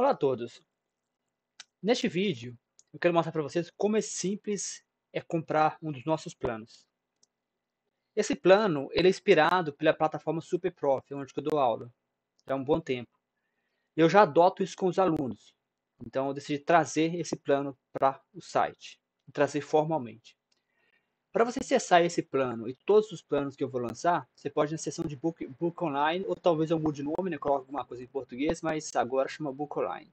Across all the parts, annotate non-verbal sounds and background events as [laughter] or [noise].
Olá a todos! Neste vídeo eu quero mostrar para vocês como é simples é comprar um dos nossos planos. Esse plano ele é inspirado pela plataforma SuperProf, onde eu dou aula há é um bom tempo. Eu já adoto isso com os alunos, então eu decidi trazer esse plano para o site, trazer formalmente. Para você acessar esse plano e todos os planos que eu vou lançar, você pode ir na seção de Book, Book Online, ou talvez eu mude o nome, né, coloque alguma coisa em português, mas agora chama Book Online.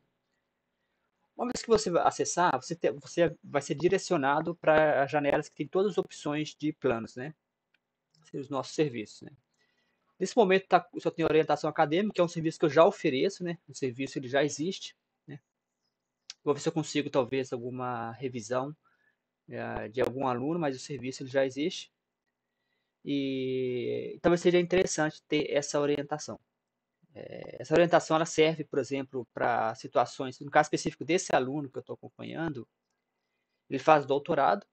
Uma vez que você acessar, você, te, você vai ser direcionado para as janelas que tem todas as opções de planos, né? Os nossos serviços, né? Nesse momento tá, só tem orientação acadêmica, que é um serviço que eu já ofereço, né? O serviço ele já existe, né? Vou ver se eu consigo talvez alguma revisão eh, de algum aluno, mas o serviço ele já existe. E talvez então, seja interessante ter essa orientação. Eh, essa orientação ela serve, por exemplo, para situações, no caso específico desse aluno que eu estou acompanhando, ele faz doutorado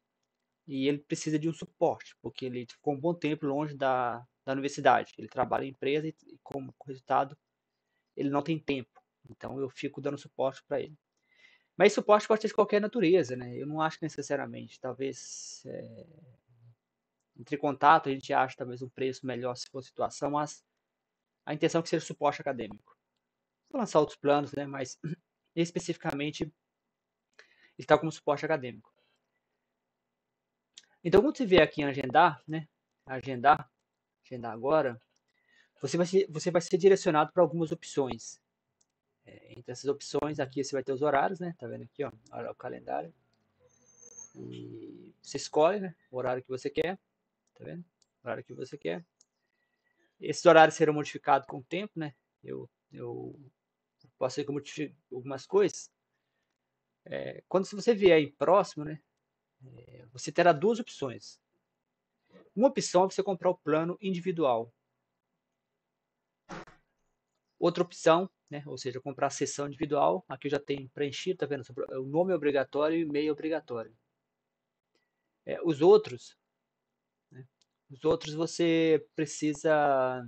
e ele precisa de um suporte, porque ele ficou um bom tempo longe da, da universidade. Ele trabalha em empresa e, como resultado, ele não tem tempo. Então, eu fico dando suporte para ele. Mas suporte pode ser de qualquer natureza, né? Eu não acho necessariamente. Talvez é... entre contato a gente acha talvez um preço melhor se for situação, mas a intenção é que seja suporte acadêmico. Vou lançar outros planos, né? Mas [clears throat] especificamente está como suporte acadêmico. Então, quando você vier aqui em agendar, né? Agendar, agendar agora, você vai ser, você vai ser direcionado para algumas opções. É, entre essas opções aqui você vai ter os horários, né? Tá vendo aqui, ó, o calendário. E você escolhe, né, o horário que você quer, tá vendo? O horário que você quer. Esses horários serão modificados com o tempo, né? Eu, eu posso ser que eu modifique algumas coisas. É, quando você vier aí próximo, né? É, você terá duas opções. Uma opção é você comprar o plano individual. Outra opção né? ou seja, comprar a sessão individual. Aqui já tem preenchido, tá vendo? O nome é obrigatório e o e-mail é obrigatório. É, os outros, né? os outros você precisa.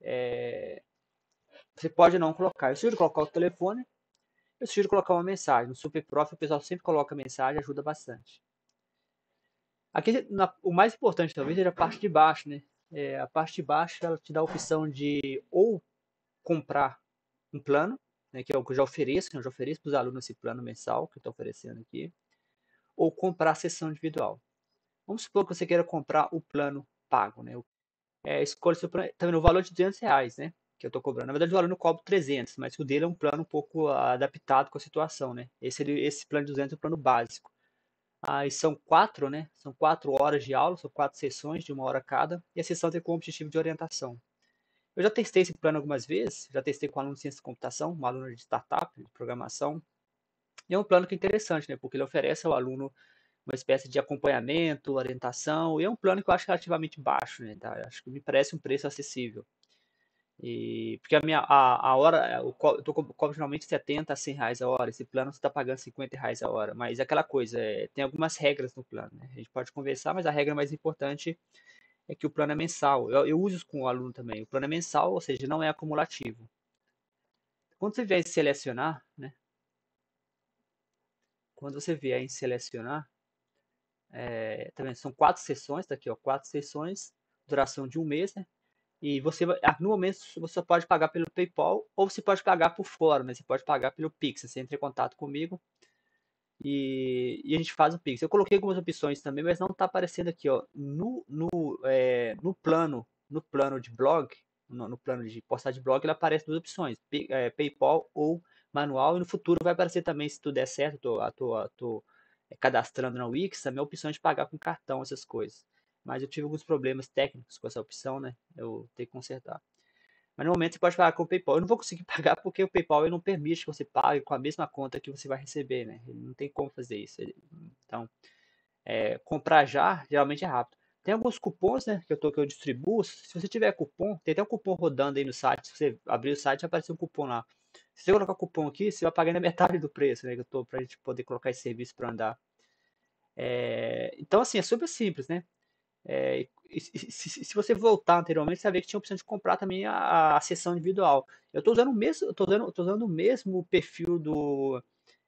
É, você pode não colocar. Eu sugiro colocar o telefone, eu sugiro colocar uma mensagem. No Super Prof o pessoal sempre coloca mensagem, ajuda bastante. Aqui, na, o mais importante talvez seja a parte de baixo, né? É, a parte de baixo ela te dá a opção de ou comprar um plano, né, que é o que eu já ofereço, que eu já ofereço para os alunos esse plano mensal que eu estou oferecendo aqui, ou comprar a sessão individual. Vamos supor que você queira comprar o plano pago, né? É, escolha seu plano, também no valor de 200 reais, né? Que eu estou cobrando. Na verdade, o aluno cobra 300, mas o dele é um plano um pouco ah, adaptado com a situação, né? Esse, esse plano de 200 é o plano básico. Aí ah, são quatro, né? São quatro horas de aula, são quatro sessões de uma hora cada, e a sessão tem como objetivo de orientação. Eu já testei esse plano algumas vezes, já testei com um aluno de ciência de computação, um aluno de startup, de programação. E é um plano que é interessante, né? Porque ele oferece ao aluno uma espécie de acompanhamento, orientação, e é um plano que eu acho relativamente baixo, né? Tá? Acho que me parece um preço acessível. E porque a minha a, a hora, eu tô cobro geralmente 70 a 100 reais a hora. Esse plano você está pagando 50 reais a hora, mas é aquela coisa, é, tem algumas regras no plano, né? A gente pode conversar, mas a regra mais importante é que o plano é mensal. Eu, eu uso isso com o aluno também. O plano é mensal, ou seja, não é acumulativo. Quando você vier em selecionar, né? Quando você vier em selecionar, é, tá vendo? São quatro sessões, tá aqui, ó, quatro sessões, duração de um mês, né? E você, ah, no momento, você pode pagar pelo PayPal ou você pode pagar por fora, né? Você pode pagar pelo Pix. Você entra em contato comigo, e, e, a gente faz o Pix. Eu coloquei algumas opções também, mas não está aparecendo aqui, ó, no, no, é, no plano, no plano de blog, no, no, plano de postagem de blog, ele aparece duas opções, pay, é, PayPal ou manual, e no futuro vai aparecer também, se tudo der certo, tô, tô, tô é, cadastrando na Wix, também a opção de pagar com cartão, essas coisas. Mas eu tive alguns problemas técnicos com essa opção, né, eu tenho que consertar. Mas no momento você pode pagar ah, com o PayPal. Eu não vou conseguir [laughs] pagar porque o PayPal não permite que você pague com a mesma conta que você vai receber, né? Ele não tem como fazer isso. Então, é, comprar já geralmente é rápido. Tem alguns cupons, né, que eu tô que eu distribuo. Se você tiver cupom, tem até um cupom rodando aí no site. Se você abrir o site, vai aparecer um cupom lá. Se você colocar cupom aqui, você vai pagar na [laughs] metade do preço, né, que eu tô pra gente poder colocar esse serviço para andar. É, então, assim, é super simples, né? É, e, se, se, você voltar anteriormente, você vai ver que tinha a opção de comprar também a, a sessão individual. Eu estou usando o mesmo, tô usando, tô usando o mesmo perfil do,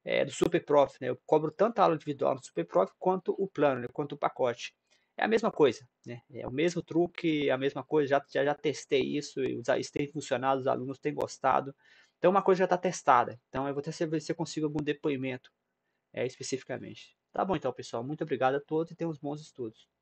é, do Super Prof, né? Eu cobro tanto a aula individual no Super Prof quanto o plano, né? quanto o pacote. É a mesma coisa, né? É o mesmo truque, a mesma coisa. Já, já, já testei isso, isso tem funcionado, os alunos têm gostado. Então, uma coisa já está testada. Então, eu vou até ver se eu consigo algum depoimento é, especificamente. Tá bom, então, pessoal. Muito obrigado a todos e tenham uns bons estudos.